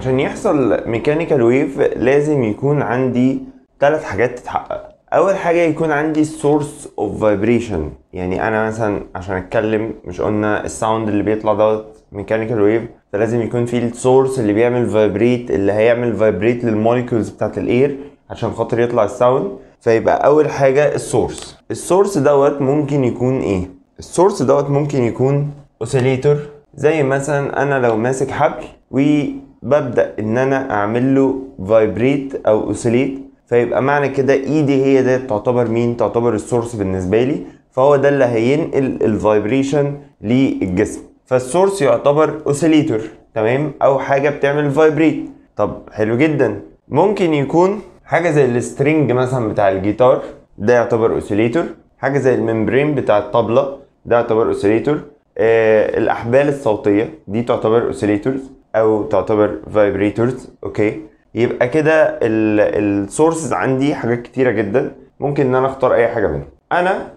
عشان يحصل ميكانيكال ويف لازم يكون عندي ثلاث حاجات تتحقق اول حاجه يكون عندي السورس اوف فايبريشن يعني انا مثلا عشان اتكلم مش قلنا الساوند اللي بيطلع دوت ميكانيكال ويف فلازم يكون في السورس اللي بيعمل فايبريت اللي هيعمل فايبريت للموليكولز بتاعت الاير عشان خاطر يطلع الساوند فيبقى اول حاجه السورس السورس دوت ممكن يكون ايه السورس دوت ممكن يكون اوسيليتور زي مثلا انا لو ماسك حبل و ببدأ ان انا اعمل له فايبريت او اوسيليت فيبقى معنى كده ايدي e هي ده تعتبر مين تعتبر السورس بالنسبة لي فهو ده اللي هينقل الفايبريشن للجسم فالسورس يعتبر اوسيليتور تمام او حاجة بتعمل فايبريت طب حلو جدا ممكن يكون حاجة زي السترنج مثلا بتاع الجيتار ده يعتبر اوسيليتور حاجة زي الممبرين بتاع الطبلة ده يعتبر اوسيليتور آه الاحبال الصوتية دي تعتبر اوسيليتورز او تعتبر فايبريتورز اوكي يبقى كده السورسز عندي حاجات كتيره جدا ممكن ان انا اختار اي حاجه منهم انا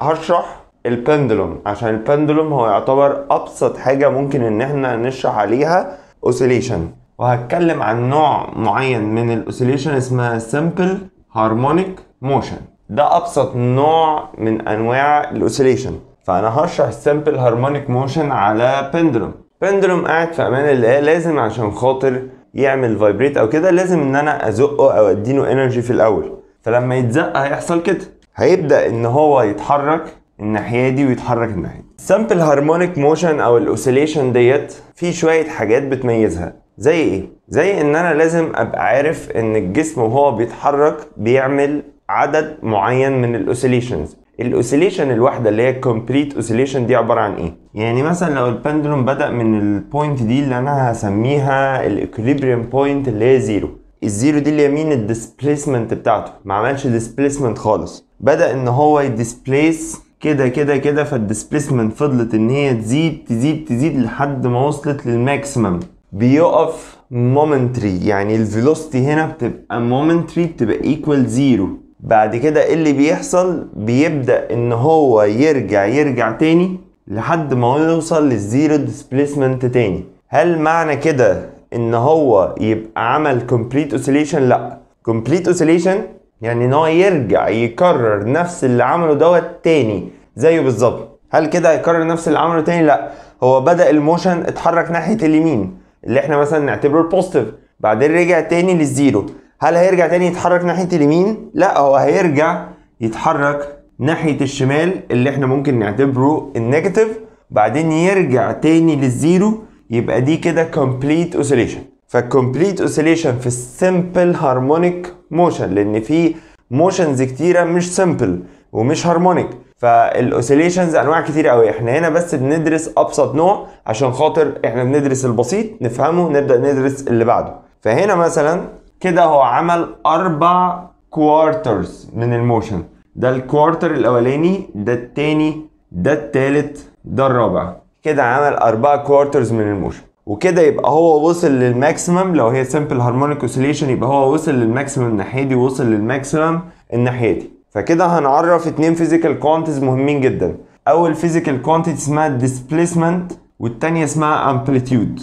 هشرح البندلوم عشان البندلوم هو يعتبر ابسط حاجه ممكن ان احنا نشرح عليها اوسيليشن وهتكلم عن نوع معين من الاوسيليشن اسمها سمبل هارمونيك موشن ده ابسط نوع من انواع الاوسيليشن فانا هشرح السمبل هارمونيك موشن على بندلوم بندلوم قاعد في امان الله لازم عشان خاطر يعمل فايبريت او كده لازم ان انا ازقه او اديله انرجي في الاول فلما يتزق هيحصل كده هيبدا ان هو يتحرك الناحيه دي ويتحرك الناحيه دي السامبل هارمونيك موشن او الاوسيليشن ديت في شويه حاجات بتميزها زي ايه زي ان انا لازم ابقى عارف ان الجسم وهو بيتحرك بيعمل عدد معين من الاوسيليشنز الاوسيليشن الواحده اللي هي كومبليت اوسيليشن دي عباره عن ايه يعني مثلا لو البندلوم بدا من البوينت دي اللي انا هسميها الاكليبريم بوينت اللي هي زيرو الزيرو دي اليمين الديسبليسمنت بتاعته ما عملش ديسبليسمنت خالص بدا ان هو يديسبليس كده كده كده فالديسبليسمنت فضلت ان هي تزيد تزيد تزيد لحد ما وصلت للماكسيمم بيقف مومنتري يعني الفيلوسيتي هنا بتبقى مومنتري بتبقى ايكوال زيرو بعد كده ايه اللي بيحصل بيبدا ان هو يرجع يرجع تاني لحد ما يوصل للزيرو ديسبيسمنت تاني هل معنى كده ان هو يبقى عمل كومبليت اوسيليشن لا كومبليت اوسيليشن يعني ان هو يرجع يكرر نفس اللي عمله دوت تاني زيه بالظبط هل كده هيكرر نفس اللي عمله تاني لا هو بدا الموشن اتحرك ناحيه اليمين اللي احنا مثلا نعتبره البوزيتيف بعدين رجع تاني للزيرو هل هيرجع تاني يتحرك ناحيه اليمين لا هو هيرجع يتحرك ناحيه الشمال اللي احنا ممكن نعتبره النيجاتيف بعدين يرجع تاني للزيرو يبقى دي كده كومبليت اوسيليشن فالكومبليت اوسيليشن في السمبل هارمونيك موشن لان في موشنز كتيره مش سمبل ومش هارمونيك فالاوسيليشنز انواع كتير قوي احنا هنا بس بندرس ابسط نوع عشان خاطر احنا بندرس البسيط نفهمه نبدا ندرس اللي بعده فهنا مثلا كده هو عمل اربع كوارترز من الموشن ده الكوارتر الاولاني ده التاني ده التالت ده الرابع كده عمل اربع كوارترز من الموشن وكده يبقى هو وصل للماكسيمم لو هي سمبل هارمونيك اوسيليشن يبقى هو وصل للماكسيمم الناحيه دي وصل للماكسيمم الناحيه دي فكده هنعرف اتنين فيزيكال كوانتيز مهمين جدا اول فيزيكال كوانتيتي اسمها ديسبيسمنت والتانيه اسمها امبليتيود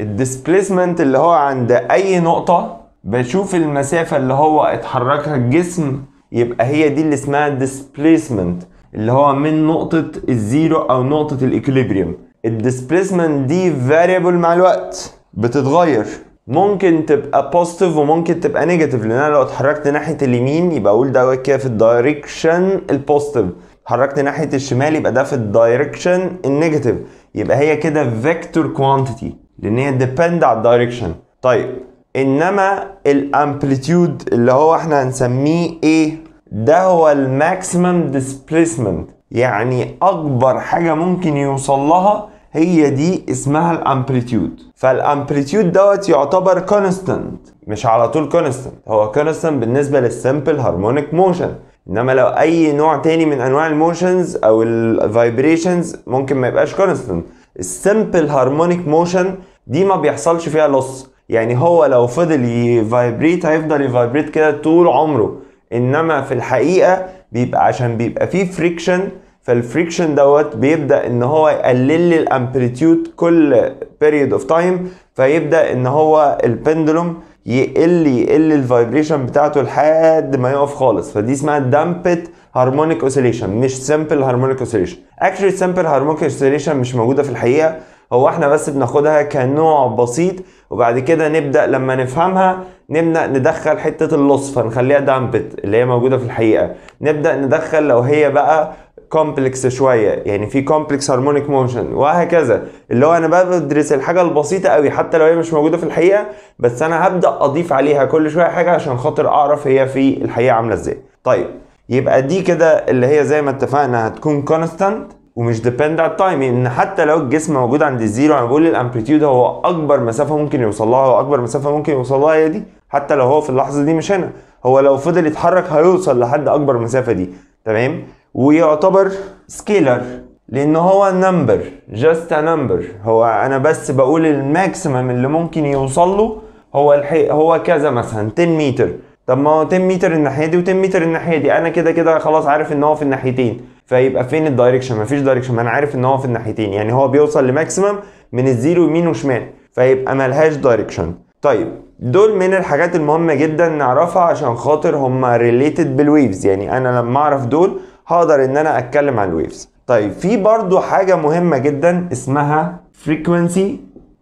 الديسبيسمنت اللي هو عند اي نقطه بشوف المسافة اللي هو اتحركها الجسم يبقى هي دي اللي اسمها displacement اللي هو من نقطة الزيرو أو نقطة الإكليبريم displacement دي فاريبل مع الوقت بتتغير ممكن تبقى بوزيتيف وممكن تبقى نيجاتيف لان انا لو اتحركت ناحيه اليمين يبقى اقول ده كده في الدايركشن البوزيتيف اتحركت ناحيه الشمال يبقى ده في الدايركشن النيجاتيف يبقى هي كده فيكتور كوانتيتي لان هي ديبند على الدايركشن طيب انما الامبليتيود اللي هو احنا هنسميه ايه ده هو الماكسيمم ديسبيسمنت يعني اكبر حاجه ممكن يوصل لها هي دي اسمها الامبليتيود فالامبليتيود دوت يعتبر كونستانت مش على طول كونستانت هو كونستانت بالنسبه للسمبل هارمونيك موشن انما لو اي نوع تاني من انواع الموشنز او الفايبريشنز ممكن ما يبقاش كونستانت السمبل هارمونيك موشن دي ما بيحصلش فيها لص يعني هو لو فضل يفايبريت هيفضل يفايبريت كده طول عمره انما في الحقيقه بيبقى عشان بيبقى فيه فريكشن فالفريكشن دوت بيبدا ان هو يقلل لي الامبليتيود كل بيريد اوف تايم فيبدا ان هو البندلوم يقل يقل الفايبريشن بتاعته لحد ما يقف خالص فدي اسمها دامبت هارمونيك اوسيليشن مش سمبل هارمونيك اوسيليشن اكشلي سمبل هارمونيك اوسيليشن مش موجوده في الحقيقه هو احنا بس بناخدها كنوع بسيط وبعد كده نبدا لما نفهمها نبدا ندخل حته اللصفه نخليها دامبت اللي هي موجوده في الحقيقه نبدا ندخل لو هي بقى كومبلكس شويه يعني في كومبلكس هارمونيك موشن وهكذا اللي هو انا بدرس الحاجه البسيطه قوي حتى لو هي مش موجوده في الحقيقه بس انا هبدا اضيف عليها كل شويه حاجه عشان خاطر اعرف هي في الحقيقه عامله ازاي طيب يبقى دي كده اللي هي زي ما اتفقنا هتكون كونستانت ومش ديبند على التايم ان حتى لو الجسم موجود عند الزيرو انا بقول الامبليتيود هو اكبر مسافه ممكن يوصل لها واكبر مسافه ممكن يوصل لها هي دي حتى لو هو في اللحظه دي مش هنا هو لو فضل يتحرك هيوصل لحد اكبر مسافه دي تمام ويعتبر سكيلر لان هو نمبر جاست نمبر هو انا بس بقول الماكسيمم اللي ممكن يوصل له هو الحي... هو كذا مثلا 10 متر طب ما هو 10 متر الناحيه دي و10 متر الناحيه دي انا كده كده خلاص عارف ان هو في الناحيتين فيبقى فين الدايركشن مفيش دايركشن ما انا عارف ان هو في الناحيتين يعني هو بيوصل لماكسيمم من الزيرو يمين وشمال فيبقى ملهاش دايركشن طيب دول من الحاجات المهمه جدا نعرفها عشان خاطر هم ريليتد بالويفز يعني انا لما اعرف دول هقدر ان انا اتكلم عن الويفز طيب في برضو حاجه مهمه جدا اسمها frequency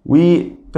و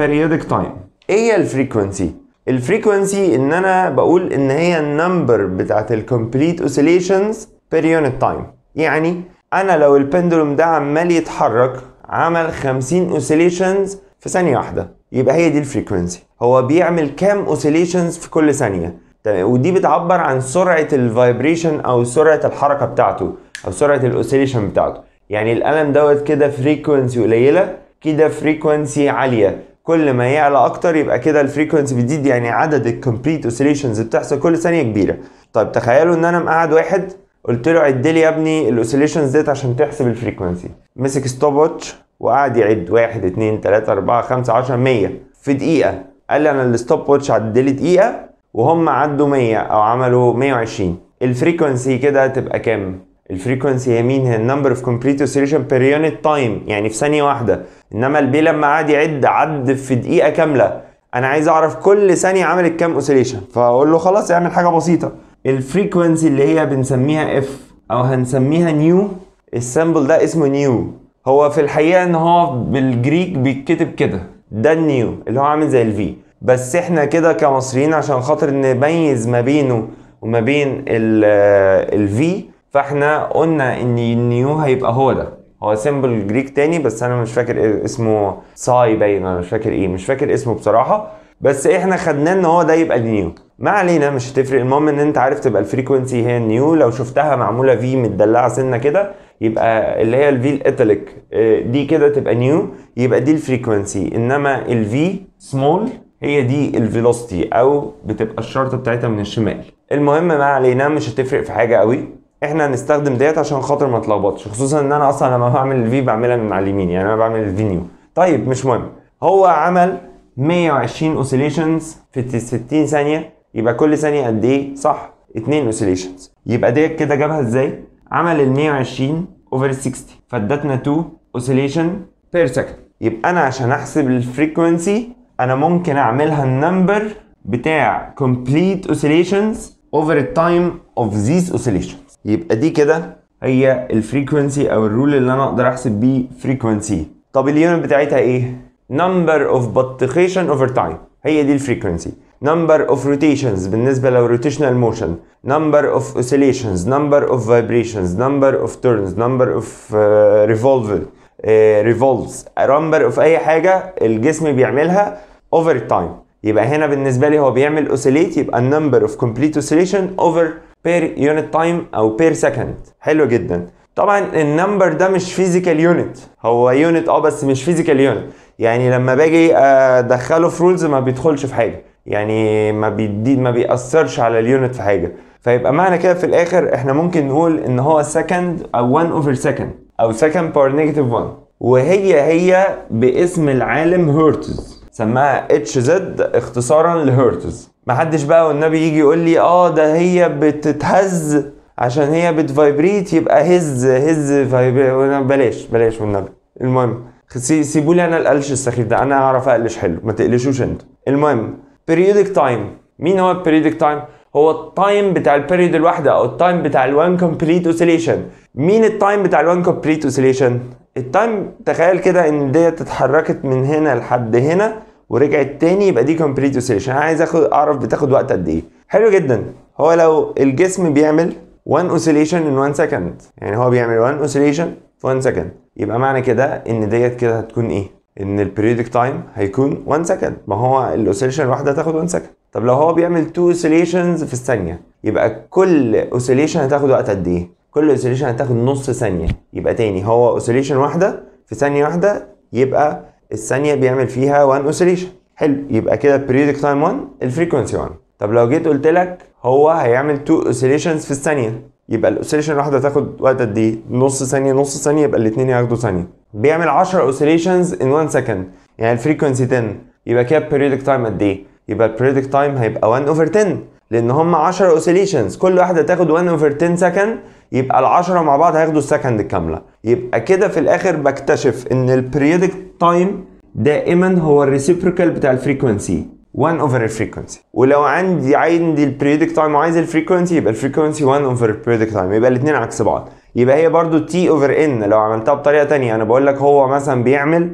periodic تايم ايه هي الفريكونسي الفريكونسي ان انا بقول ان هي النمبر بتاعت الكومبليت اوسيليشنز بير يونت تايم يعني انا لو البندلوم ده عمال يتحرك عمل 50 اوسيليشنز في ثانيه واحده يبقى هي دي الفريكونسي هو بيعمل كام اوسيليشنز في كل ثانيه تمام ودي بتعبر عن سرعه الفايبريشن او سرعه الحركه بتاعته او سرعه الاوسيليشن بتاعته يعني القلم دوت كده فريكونسي قليله كده فريكونسي عاليه كل ما يعلى اكتر يبقى كده الفريكونسي بتزيد يعني عدد الكومبليت اوسيليشنز بتحصل كل ثانيه كبيره طيب تخيلوا ان انا مقعد واحد قلت له عد لي يا ابني الاوسيليشنز ديت عشان تحسب الفريكونسي مسك ستوب واتش وقعد يعد 1 2 3 4 5 10 100 في دقيقه قال لي انا الستوب واتش عد لي دقيقه وهم عدوا 100 او عملوا 120 الفريكونسي كده تبقى كام الفريكونسي هي مين هي النمبر اوف كومبليت اوسيليشن بير يونت تايم يعني في ثانيه واحده انما البي لما قعد يعد عد في دقيقه كامله انا عايز اعرف كل ثانيه عملت كام اوسيليشن فاقول له خلاص اعمل حاجه بسيطه الفريكوانسي اللي هي بنسميها اف او هنسميها نيو السامبل ده اسمه نيو هو في الحقيقه ان هو بالجريك بيتكتب كده ده النيو اللي هو عامل زي الفي بس احنا كده كمصريين عشان خاطر نميز ما بينه وما بين الفي آه، فاحنا قلنا ان النيو هيبقى هو ده هو سيمبل جريك تاني بس انا مش فاكر اسمه ساي باين انا مش فاكر ايه مش فاكر اسمه بصراحه بس احنا خدناه ان هو ده يبقى النيو ما علينا مش هتفرق المهم ان انت عارف تبقى الفريكونسي هي النيو لو شفتها معموله في متدلعه سنه كده يبقى اللي هي الفي الايتاليك آه، دي كده تبقى نيو يبقى دي الفريكونسي انما الفي سمول هي دي الفيلوسيتي او بتبقى الشرطه بتاعتها من الشمال المهم ما علينا مش هتفرق في حاجه قوي احنا هنستخدم ديت عشان خاطر ما تلخبطش خصوصا ان انا اصلا لما بعمل الفي بعملها من على اليمين يعني انا بعمل الفي نيو طيب مش مهم هو عمل 120 اوسيليشنز في 60 ثانيه يبقى كل ثانيه قد ايه صح 2 اوسيليشنز يبقى ديت كده جابها ازاي عمل ال 120 اوفر 60 فادتنا 2 اوسيليشن بير سكند يبقى انا عشان احسب الفريكونسي انا ممكن اعملها النمبر بتاع كومبليت أوسيليشنز أوفر التايم أوف ذيس أوسيليشنز يبقى دي كده هي الفريكونسي او الرول اللي انا اقدر احسب بيه فريكونسي طب اليونت بتاعتها ايه نمبر أوف بطيخيشن أوفر تايم هي دي الفريكونسي number of rotations بالنسبة لو rotational motion number of oscillations number of vibrations number of turns number of uh, revolve uh, revolves number of أي حاجة الجسم بيعملها over time يبقى هنا بالنسبة لي هو بيعمل oscillate يبقى number of complete oscillation over per unit time أو per second حلو جدا طبعا النمبر ده مش فيزيكال يونت هو يونت اه بس مش فيزيكال يونت يعني لما باجي ادخله في رولز ما بيدخلش في حاجه يعني ما بيدي ما بيأثرش على اليونت في حاجه فيبقى معنى كده في الاخر احنا ممكن نقول ان هو سكند او 1 اوفر سكند او سكند باور نيجاتيف 1 وهي هي باسم العالم هرتز سماها اتش زد اختصارا لهرتز محدش بقى والنبي يجي يقول لي اه ده هي بتتهز عشان هي بتفايبريت يبقى هز هز فايبريت بلاش بلاش والنبي المهم سيبوا لي انا القلش السخيف ده انا اعرف اقلش حلو ما تقلشوش انتوا المهم periodic time مين هو البيريودك time هو التايم بتاع البيريود الواحده او التايم بتاع الوان كومبليت اوسيليشن مين التايم بتاع الوان كومبليت اوسيليشن التايم تخيل كده ان ديت اتحركت من هنا لحد هنا ورجعت تاني يبقى دي كومبليت اوسيليشن انا عايز اخد اعرف بتاخد وقت قد ايه حلو جدا هو لو الجسم بيعمل 1 اوسيليشن ان 1 سكند يعني هو بيعمل 1 اوسيليشن في 1 سكند يبقى معنى كده ان ديت كده هتكون ايه ان البريودك تايم هيكون 1 سكند ما هو الاوسيليشن الواحده هتاخد 1 سكند طب لو هو بيعمل 2 اوسيليشنز في الثانيه يبقى كل اوسيليشن هتاخد وقت قد ايه كل اوسيليشن هتاخد نص ثانيه يبقى تاني هو اوسيليشن واحده في ثانيه واحده يبقى الثانيه بيعمل فيها 1 اوسيليشن حلو يبقى كده البريودك تايم 1 الفريكونسي 1 طب لو جيت قلت لك هو هيعمل تو اوسيليشنز في الثانيه يبقى الاوسيليشن الواحده تاخد وقت قد ايه نص ثانيه نص ثانيه يبقى الاثنين ياخدوا ثانيه بيعمل 10 اوسيليشنز ان 1 سكند يعني الفريكونسي 10 يبقى كده البريودك تايم قد ايه يبقى البريودك تايم هيبقى 1 اوفر 10 لان هم 10 اوسيليشنز كل واحده تاخد 1 اوفر 10 سكند يبقى ال10 مع بعض هياخدوا السكند الكامله يبقى كده في الاخر بكتشف ان البريودك تايم دائما هو الريسيبروكال بتاع الفريكونسي 1 اوفر الفريكونسي ولو عندي عندي البريودك تايم وعايز الفريكونسي يبقى الفريكونسي 1 اوفر البريودك تايم يبقى الاثنين عكس بعض يبقى هي برضو تي اوفر ان لو عملتها بطريقه ثانيه انا بقول لك هو مثلا بيعمل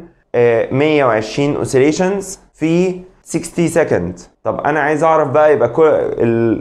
120 آه، اوسيليشنز في 60 سكند طب انا عايز اعرف بقى يبقى كل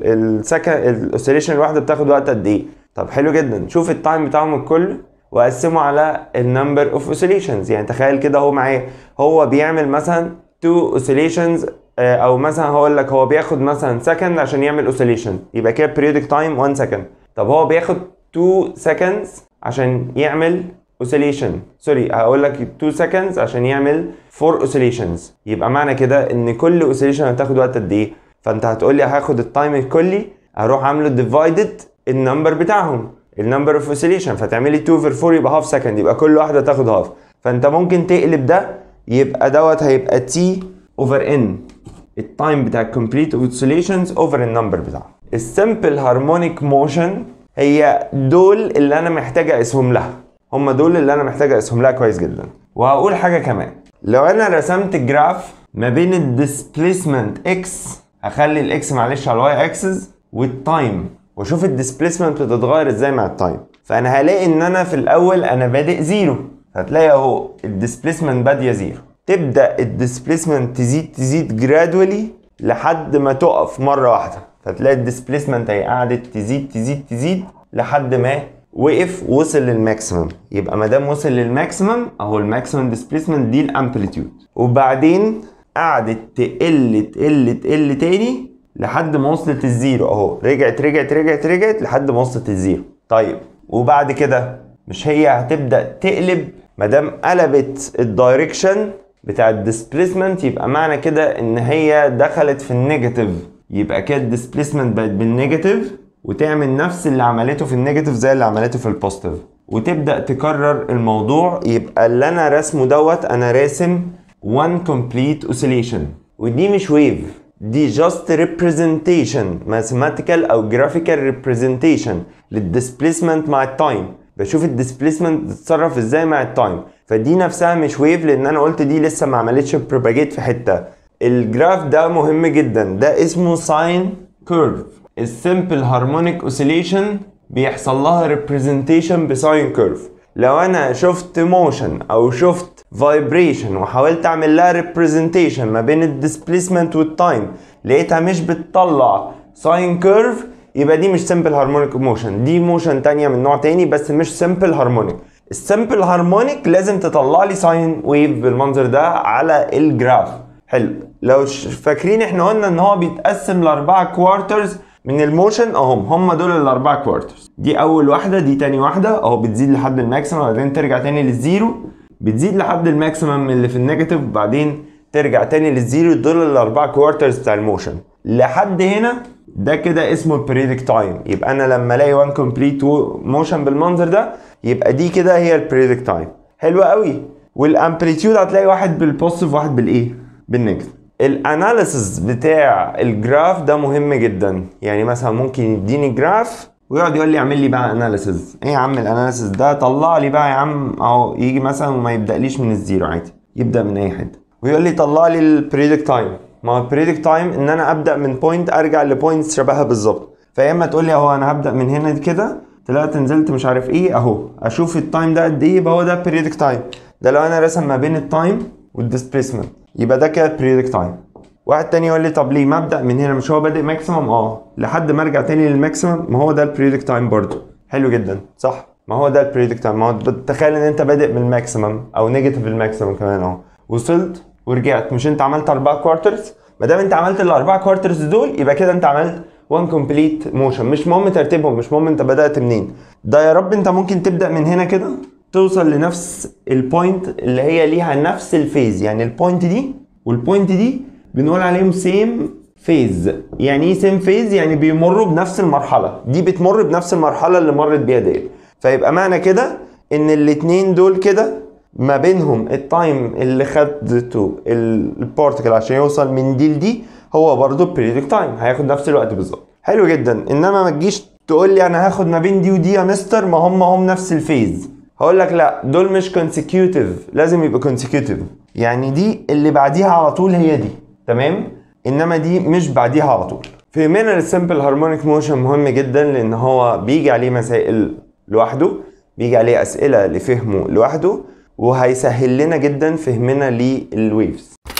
السكند الاوسيليشن الواحده بتاخد وقت قد ايه طب حلو جدا شوف التايم بتاعهم الكل وقسمه على النمبر اوف اوسيليشنز يعني تخيل كده هو معايا هو بيعمل مثلا 2 اوسيليشنز آه، او مثلا هقول لك هو بياخد مثلا سكند عشان يعمل اوسيليشن يبقى كده بريودك تايم 1 سكند طب هو بياخد 2 سكندز عشان يعمل اوسيليشن سوري هقول لك 2 سكندز عشان يعمل 4 اوسيليشنز يبقى معنى كده ان كل اوسيليشن هتاخد وقت قد ايه فانت هتقول لي هاخد التايم الكلي هروح عامله ديفايدد النمبر بتاعهم النمبر اوف اوسيليشن فتعملي 2 في 4 يبقى هاف سكند يبقى كل واحده تاخد هاف فانت ممكن تقلب ده يبقى دوت هيبقى تي اوفر ان التايم بتاع الكومبليت اوسيليشنز اوفر النمبر بتاعهم السمبل هارمونيك موشن هي دول اللي انا محتاج اقيسهم لها هم دول اللي انا محتاج اقيسهم لها كويس جدا وهقول حاجه كمان لو انا رسمت جراف ما بين الديسبيسمنت اكس هخلي الاكس معلش على الواي اكسس والتايم واشوف الديسبيسمنت بتتغير ازاي مع التايم فانا هلاقي ان انا في الاول انا بادئ زيرو هتلاقي اهو الديسبيسمنت باديه زيرو تبدا الديسبيسمنت تزيد تزيد جرادولي لحد ما تقف مره واحده فتلاقي الديسبيسمنت هي قعدت تزيد تزيد تزيد لحد ما وقف وصل للماكسيمم يبقى ما دام وصل للماكسيمم اهو الماكسيمم ديسبيسمنت دي الامبليتيود وبعدين قعدت تقل تقل تقل تاني لحد ما وصلت الزيرو اهو رجعت رجعت رجعت رجعت لحد ما وصلت الزيرو طيب وبعد كده مش هي هتبدا تقلب ما دام قلبت الدايركشن بتاع displacement يبقى معنى كده ان هي دخلت في النيجاتيف يبقى كده displacement بقت بالنيجاتيف وتعمل نفس اللي عملته في النيجاتيف زي اللي عملته في البوزيتيف وتبدا تكرر الموضوع يبقى اللي انا راسمه دوت انا راسم one complete oscillation ودي مش ويف دي just representation mathematical او graphical representation للديسبيسمنت مع التايم بشوف الديسبيسمنت بتتصرف ازاي مع التايم فدي نفسها مش ويف لان انا قلت دي لسه ما عملتش بروباجيت في حته الجراف ده مهم جدا ده اسمه ساين كيرف السمبل هارمونيك اوسيليشن بيحصل لها ريبريزنتيشن بساين كيرف لو انا شفت موشن او شفت فايبريشن وحاولت اعمل لها ريبريزنتيشن ما بين الديسبيسمنت والتايم لقيتها مش بتطلع ساين كيرف يبقى دي مش سمبل هارمونيك موشن دي موشن تانية من نوع تاني بس مش سمبل هارمونيك السمبل هارمونيك لازم تطلع لي ساين ويف بالمنظر ده على الجراف حلو لو فاكرين احنا قلنا ان هو بيتقسم لاربعة كوارترز من الموشن اهم هم دول الاربعة كوارترز دي اول واحدة دي تاني واحدة اهو بتزيد لحد الماكسيمم بعدين ترجع تاني للزيرو بتزيد لحد الماكسيمم اللي في النيجاتيف بعدين ترجع تاني للزيرو دول الاربعة كوارترز بتاع الموشن لحد هنا ده كده اسمه البريدكت تايم يبقى انا لما الاقي وان كومبليت موشن بالمنظر ده يبقى دي كده هي البريدكت تايم حلوه قوي والامبليتيود هتلاقي واحد بالبوزيتيف واحد بالايه بالنيجاتيف الاناليسز بتاع الجراف ده مهم جدا يعني مثلا ممكن يديني جراف ويقعد يقول لي اعمل لي بقى اناليسز ايه يا عم الاناليسز ده طلع لي بقى يا عم اهو يجي مثلا وما يبدأليش من الزيرو عادي يبدا من اي حته ويقول لي طلع لي البريدكت تايم ما هو البريدكت تايم ان انا ابدا من بوينت ارجع لبوينت شبهها بالظبط فيا اما تقول لي اهو انا هبدا من هنا كده طلعت نزلت مش عارف ايه اهو اشوف التايم ده قد ايه يبقى هو ده البريدكت تايم ده لو انا رسم ما بين التايم والديسبيسمنت يبقى ده كده البريدكت تايم واحد تاني يقول لي طب ليه ما ابدا من هنا مش هو بادئ ماكسيمم اه لحد ما ارجع تاني للماكسيمم ما هو ده البريدكت تايم برضه حلو جدا صح ما هو ده البريدكت تايم ما هو تخيل ان انت بادئ من الماكسيمم او نيجاتيف الماكسيمم كمان اهو وصلت ورجعت مش انت عملت اربع كوارترز ما دام انت عملت الاربع كوارترز دول يبقى كده انت عملت وان كومبليت موشن مش مهم ترتيبهم مش مهم انت بدات منين ده يا رب انت ممكن تبدا من هنا كده توصل لنفس البوينت اللي هي ليها نفس الفيز يعني البوينت دي والبوينت دي بنقول عليهم سيم فيز يعني ايه سيم فيز يعني بيمروا بنفس المرحله دي بتمر بنفس المرحله اللي مرت بيها ديت فيبقى معنى كده ان الاثنين دول كده ما بينهم التايم اللي خدته البارتكل عشان يوصل من دي لدي هو برضه البريدك تايم هياخد نفس الوقت بالظبط حلو جدا انما ما تجيش تقول لي انا هاخد ما بين دي ودي يا مستر ما هم هم نفس الفيز هقول لك لا دول مش كونسيكيوتيف لازم يبقى كونسيكيوتيف يعني دي اللي بعديها على طول هي دي تمام انما دي مش بعديها على طول في مينر السمبل هارمونيك موشن مهم جدا لان هو بيجي عليه مسائل لوحده بيجي عليه اسئله لفهمه لوحده وهيسهل لنا جدا فهمنا للويفز